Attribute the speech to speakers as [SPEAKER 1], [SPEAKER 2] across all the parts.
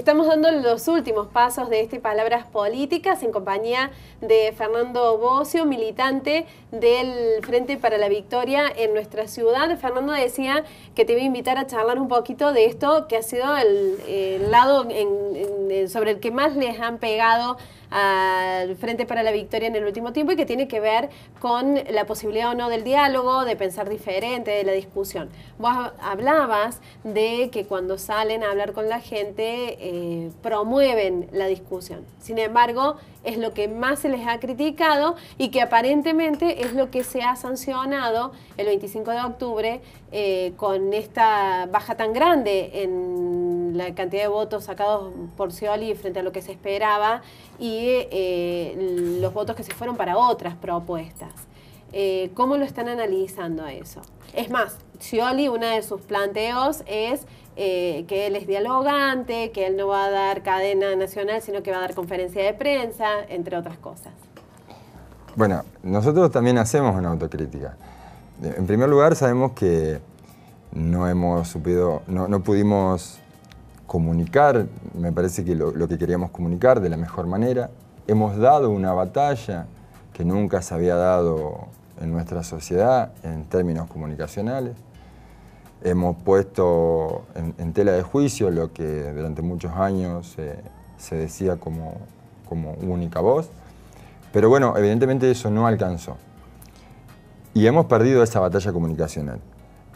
[SPEAKER 1] Estamos dando los últimos pasos de este Palabras Políticas en compañía de Fernando Bocio, militante del Frente para la Victoria en nuestra ciudad. Fernando decía que te iba a invitar a charlar un poquito de esto que ha sido el, lado sobre el que más les han pegado al Frente para la Victoria en el último tiempo y que tiene que ver con la posibilidad o no del diálogo, de pensar diferente, de la discusión. Vos hablabas de que cuando salen a hablar con la gente, eh, promueven la discusión. Sin embargo, es lo que más se les ha criticado y que aparentemente es lo que se ha sancionado el 25 de octubre eh, con esta baja tan grande en la cantidad de votos sacados por Scioli frente a lo que se esperaba y eh, los votos que se fueron para otras propuestas. ¿Cómo lo están analizando eso? Es más, Cioli, uno de sus planteos es eh, que él es dialogante, que él no va a dar cadena nacional, sino que va a dar conferencia de prensa, entre otras cosas.
[SPEAKER 2] Bueno, nosotros también hacemos una autocrítica. Eh, en primer lugar, sabemos que no hemos supido, no, pudimos comunicar, me parece que lo, que queríamos comunicar de la mejor manera. Hemos dado una batalla que nunca se había dado en nuestra sociedad en términos comunicacionales. Hemos puesto en, tela de juicio lo que durante muchos años se decía como, como única voz, pero bueno, evidentemente eso no alcanzó. Y hemos perdido esa batalla comunicacional.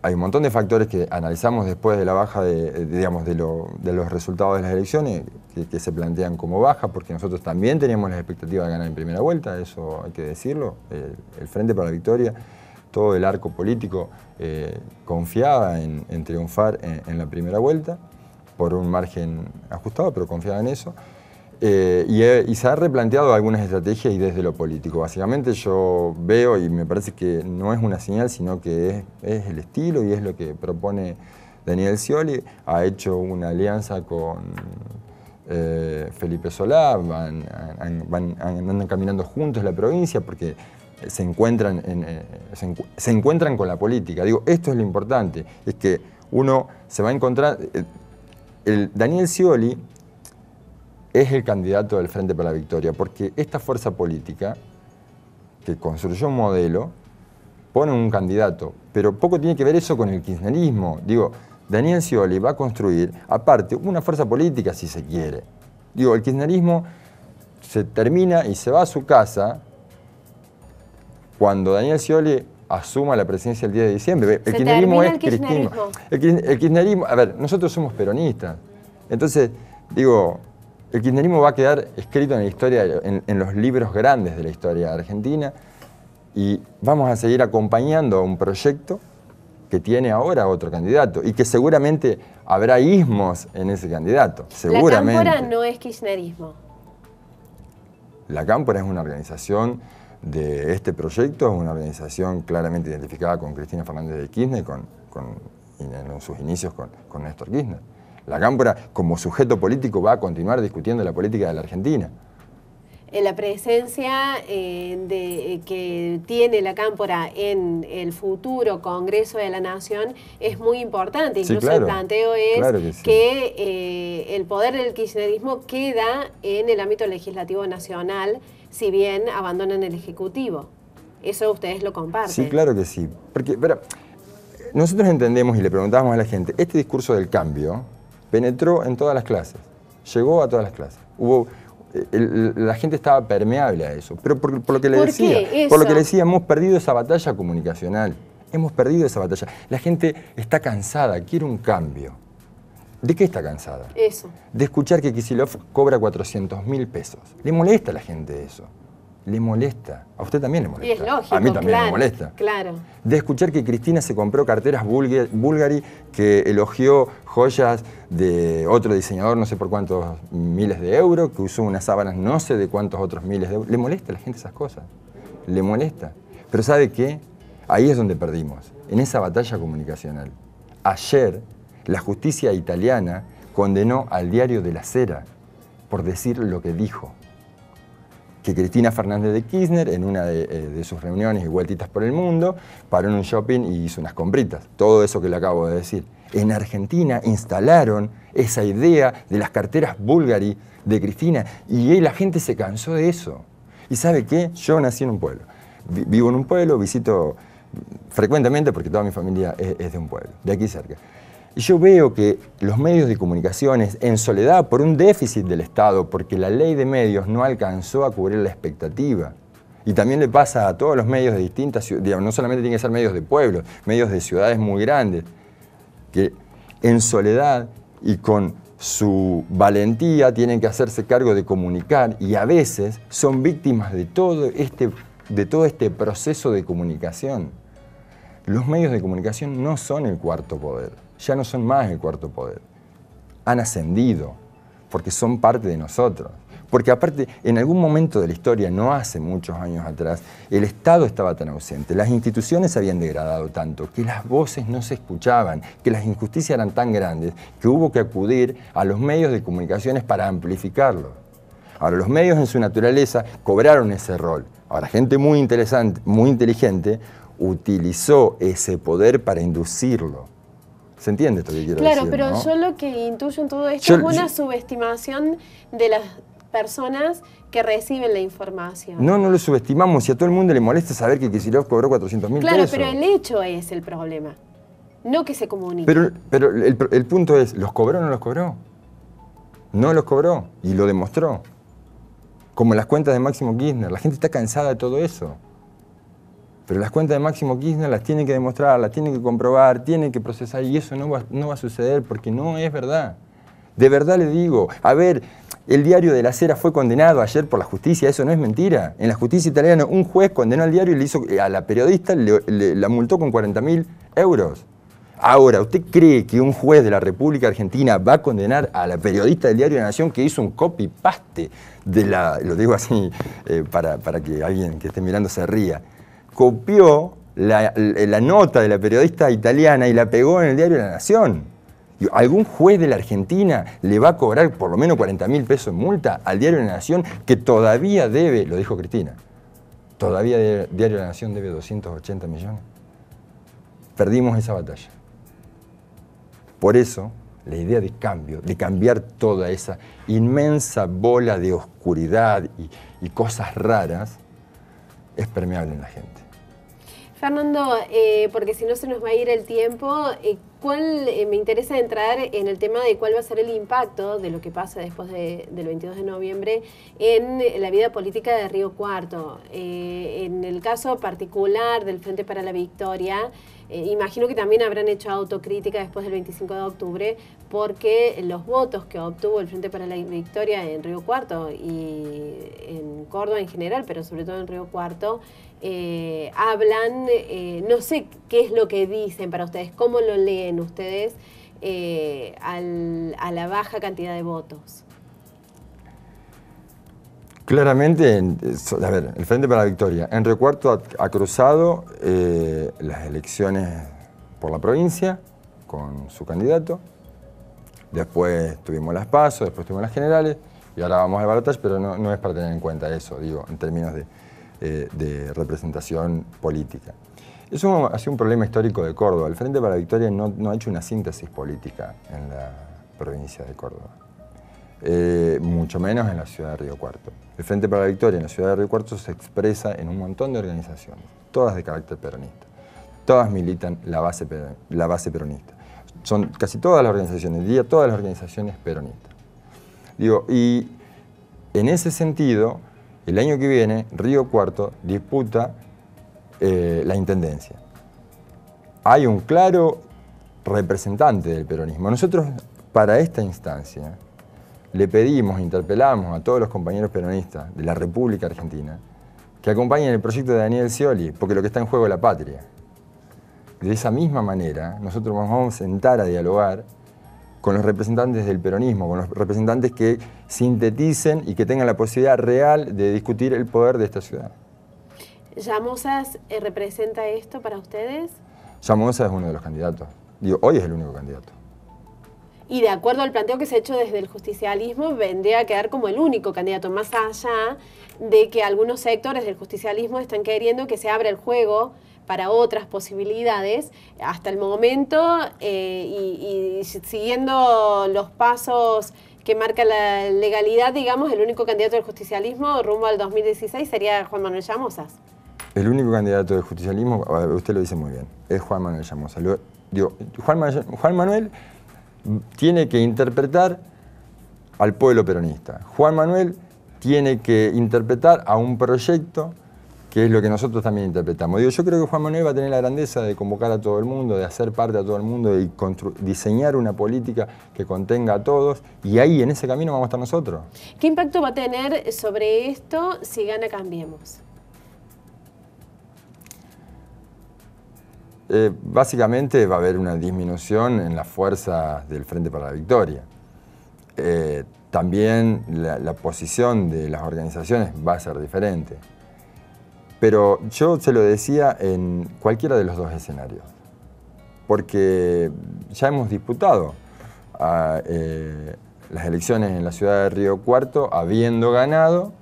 [SPEAKER 2] Hay un montón de factores que analizamos después de la baja de, eh, digamos, de, los resultados de las elecciones que, se plantean como baja, porque nosotros también teníamos la expectativa de ganar en primera vuelta, eso hay que decirlo, el Frente para la Victoria todo el arco político eh, confiaba en, triunfar en, la primera vuelta, por un margen ajustado, pero confiaba en eso. Eh, eh, y, se ha replanteado algunas estrategias y desde lo político. Básicamente yo veo, y me parece que no es una señal, sino que es, el estilo y es lo que propone Daniel Scioli. Ha hecho una alianza con eh, Felipe Solá, andan caminando juntos la provincia porque se encuentran, eh, se, encuentran con la política. Digo, esto es lo importante, es que uno se va a encontrar... Eh, Daniel Scioli es el candidato del Frente para la Victoria, porque esta fuerza política que construyó un modelo pone un candidato, pero poco tiene que ver eso con el kirchnerismo. Digo, Daniel Scioli va a construir, aparte, una fuerza política si se quiere. Digo, el kirchnerismo se termina y se va a su casa cuando Daniel Scioli asuma la presidencia el 10 de diciembre, el kirchnerismo es el kirchnerismo. a ver, nosotros somos peronistas. Entonces, digo, el kirchnerismo va a quedar escrito en la historia, en, los libros grandes de la historia de argentina, y vamos a seguir acompañando a un proyecto que tiene ahora otro candidato y que seguramente habrá ismos en ese candidato. Seguramente. La cámpora
[SPEAKER 1] no es kirchnerismo.
[SPEAKER 2] La cámpora es una organización de este proyecto, es una organización claramente identificada con Cristina Fernández de Kirchner, con, en sus inicios con, Néstor Kirchner. La Cámpora, como sujeto político, va a continuar discutiendo la política de la Argentina
[SPEAKER 1] la presencia eh, de, eh, que tiene la Cámpora en el futuro Congreso de la Nación es muy importante. Incluso el planteo es que, eh, el poder del kirchnerismo queda en el ámbito legislativo nacional si bien abandonan el Ejecutivo. Eso ustedes lo comparten. Sí,
[SPEAKER 2] claro que sí. Porque, pero, nosotros entendemos y le preguntábamos a la gente, este discurso del cambio penetró en todas las clases, llegó a todas las clases. Hubo la gente estaba permeable a eso. Pero por, lo que le decía, por lo que le decía, hemos perdido esa batalla comunicacional. Hemos perdido esa batalla. La gente está cansada, quiere un cambio. ¿De qué está cansada? Eso. De escuchar que Kisilov cobra 400 mil pesos. Le molesta a la gente eso. Le molesta. A usted también le molesta. Y es lógico. A mí también me molesta. Claro. De escuchar que Cristina se compró carteras Bulgari que elogió joyas de otro diseñador, no sé por cuántos miles de euros, que usó unas sábanas, no sé de cuántos otros miles de euros. Le molesta a la gente esas cosas. Le molesta. Pero ¿sabe qué? Ahí es donde perdimos. En esa batalla comunicacional. Ayer la justicia italiana condenó al diario de la Cera por decir lo que dijo. Que Cristina Fernández de Kirchner, en una eh, de, sus reuniones y vueltitas por el mundo, paró en un shopping y hizo unas compritas. Todo eso que le acabo de decir. En Argentina instalaron esa idea de las carteras Bulgari de Cristina y la gente se cansó de eso. ¿Y sabe qué? Yo nací en un pueblo. Vivo en un pueblo, visito frecuentemente porque toda mi familia es, de un pueblo, de aquí cerca. Y Yo veo que los medios de comunicaciones, en soledad por un déficit del Estado, porque la ley de medios no alcanzó a cubrir la expectativa, y también le pasa a todos los medios de distintas ciudades, no solamente tienen que ser medios de pueblos, medios de ciudades muy grandes, que en soledad y con su valentía tienen que hacerse cargo de comunicar y a veces son víctimas de este, de todo este proceso de comunicación. Los medios de comunicación no son el cuarto poder ya no son más el cuarto poder. Han ascendido, porque son parte de nosotros. Porque aparte, en algún momento de la historia, no hace muchos años atrás, el Estado estaba tan ausente, las instituciones se habían degradado tanto, que las voces no se escuchaban, que las injusticias eran tan grandes, que hubo que acudir a los medios de comunicaciones para amplificarlo. Ahora, los medios en su naturaleza cobraron ese rol. Ahora, gente muy interesante, muy inteligente, utilizó ese poder para inducirlo ¿Se entiende esto que quiero claro, decir? Claro, pero yo
[SPEAKER 1] lo que intuyo en todo esto es una subestimación de las personas que reciben la información. No,
[SPEAKER 2] no lo subestimamos. Si a todo el mundo le molesta saber que Kisilov cobró 400 mil claro, pesos. Claro, pero
[SPEAKER 1] el hecho es el problema. No que se comunique. Pero,
[SPEAKER 2] pero el, punto es, ¿los cobró o no los cobró? No los cobró y lo demostró. Como las cuentas de Máximo Kirchner. La gente está cansada de todo eso. Pero las cuentas de Máximo Kirchner las tiene que demostrar, las tiene que comprobar, tiene que procesar y eso no va, a suceder porque no es verdad. De verdad le digo, a ver, el diario de la Cera fue condenado ayer por la justicia, eso no es mentira. En la justicia italiana un juez condenó al diario y le hizo, eh, a la periodista le, la multó con 40 mil euros. Ahora, ¿usted cree que un juez de la República Argentina va a condenar a la periodista del diario de La Nación que hizo un copy-paste de la, lo digo así eh, para, para que alguien que esté mirando se ría, copió la, nota de la periodista italiana y la pegó en el diario La Nación. ¿Algún juez de la Argentina le va a cobrar por lo menos 40 mil pesos en multa al diario La Nación que todavía debe, lo dijo Cristina, todavía el diario La Nación debe 280 millones? Perdimos esa batalla. Por eso, la idea de cambio, de cambiar toda esa inmensa bola de oscuridad y cosas raras, es permeable en la gente.
[SPEAKER 1] Fernando, eh, porque si no se nos va a ir el tiempo, eh, ¿cuál, eh, me interesa entrar en el tema de cuál va a ser el impacto de lo que pasa después del 22 de noviembre en la vida política de Río Cuarto? en el caso particular del Frente para la Victoria, imagino que también habrán hecho autocrítica después del 25 de octubre porque los votos que obtuvo el Frente para la Victoria en Río Cuarto y en Córdoba en general, pero sobre todo en Río Cuarto, eh, hablan, eh, no sé qué es lo que dicen para ustedes, cómo lo leen ustedes eh, a la baja cantidad de votos.
[SPEAKER 2] Claramente, a ver, el Frente para la Victoria. En Recuarto ha, cruzado las elecciones por la provincia con su candidato. Después tuvimos las pasos, después tuvimos las generales y ahora vamos al balotaje, pero no es para tener en cuenta eso, digo, en términos de, eh, de representación política. Eso ha sido un problema histórico de Córdoba. El Frente para la Victoria no, ha hecho una síntesis política en la provincia de Córdoba, eh, mucho menos en la ciudad de Río Cuarto. El Frente para la Victoria en la ciudad de Río Cuarto se expresa en un montón de organizaciones, todas de carácter peronista. Todas militan la base, la base peronista. Son casi todas las organizaciones, diría todas las organizaciones peronistas. Digo, y en ese sentido, el año que viene, Río Cuarto disputa eh, la intendencia. Hay un claro representante del peronismo. Nosotros, para esta instancia, le pedimos, interpelamos a todos los compañeros peronistas de la República Argentina que acompañen el proyecto de Daniel Scioli, porque lo que está en juego es la patria. De esa misma manera, nosotros vamos a sentar a dialogar con los representantes del peronismo, con los representantes que sinteticen y que tengan la posibilidad real de discutir el poder de esta ciudad.
[SPEAKER 1] ¿Llamosas eh, representa esto para ustedes?
[SPEAKER 2] Llamosas es uno de los candidatos. hoy es el único candidato.
[SPEAKER 1] Y de acuerdo al planteo que se ha hecho desde el justicialismo, vendría a quedar como el único candidato, más allá de que algunos sectores del justicialismo están queriendo que se abra el juego para otras posibilidades. Hasta el momento, eh, y, siguiendo los pasos que marca la legalidad, digamos, el único candidato del justicialismo rumbo al 2016 sería Juan Manuel Llamosas.
[SPEAKER 2] El único candidato del justicialismo, usted lo dice muy bien, es Juan Manuel Llamosas. Juan, Juan, Manuel tiene que interpretar al pueblo peronista. Juan Manuel tiene que interpretar a un proyecto que es lo que nosotros también interpretamos. yo creo que Juan Manuel va a tener la grandeza de convocar a todo el mundo, de hacer parte a todo el mundo, de diseñar una política que contenga a todos y ahí en ese camino vamos a estar nosotros.
[SPEAKER 1] ¿Qué impacto va a tener sobre esto si gana Cambiemos?
[SPEAKER 2] Eh, básicamente va a haber una disminución en la fuerza del Frente para la Victoria. Eh, también la posición de las organizaciones va a ser diferente. Pero yo se lo decía en cualquiera de los dos escenarios, porque ya hemos disputado ah, eh, las elecciones en la ciudad de Río Cuarto habiendo ganado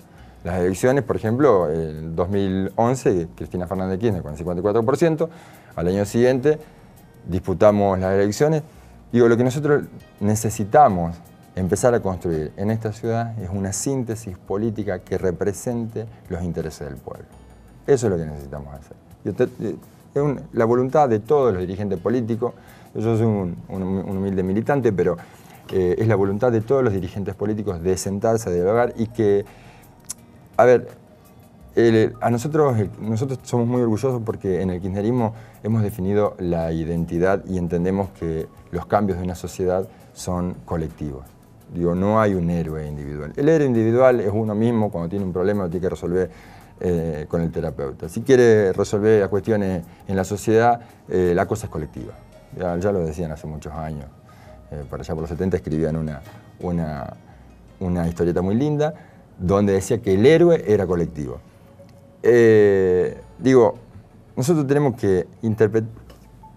[SPEAKER 2] las elecciones, por ejemplo, en 2011, Cristina Fernández de Kirchner con el 54%, al año siguiente disputamos las elecciones. Digo, lo que nosotros necesitamos empezar a construir en esta ciudad es una síntesis política que represente los intereses del pueblo. Eso es lo que necesitamos hacer. Es la voluntad de todos los dirigentes políticos, yo soy un, humilde militante, pero eh, es la voluntad de todos los dirigentes políticos de sentarse, a dialogar y que, a ver, a nosotros, nosotros somos muy orgullosos porque en el kirchnerismo hemos definido la identidad y entendemos que los cambios de una sociedad son colectivos. Digo, no hay un héroe individual. El héroe individual es uno mismo, cuando tiene un problema lo tiene que resolver eh, con el terapeuta. Si quiere resolver las cuestiones en la sociedad, eh, la cosa es colectiva. Ya, lo decían hace muchos años. Eh, por allá por los 70 escribían una, una, una, historieta muy linda donde decía que el héroe era colectivo. digo, nosotros tenemos que,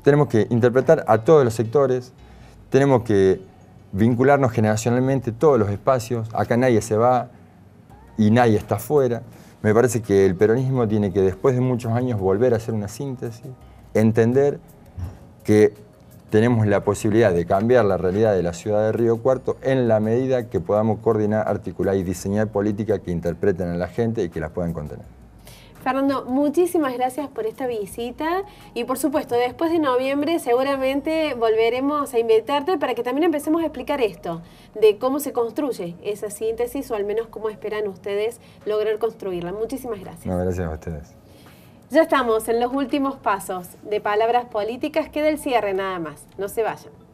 [SPEAKER 2] tenemos que interpretar a todos los sectores, tenemos que vincularnos generacionalmente todos los espacios, acá nadie se va y nadie está afuera. Me parece que el peronismo tiene que, después de muchos años, volver a hacer una síntesis, entender que tenemos la posibilidad de cambiar la realidad de la ciudad de Río Cuarto en la medida que podamos coordinar, articular y diseñar políticas que interpreten a la gente y que las puedan contener.
[SPEAKER 1] Fernando, muchísimas gracias por esta visita y por supuesto, después de noviembre seguramente volveremos a invitarte para que también empecemos a explicar esto, de cómo se construye esa síntesis o al menos cómo esperan ustedes lograr construirla. Muchísimas gracias.
[SPEAKER 2] gracias a ustedes.
[SPEAKER 1] Ya estamos en los últimos pasos de palabras políticas, queda el cierre nada más, no se vayan.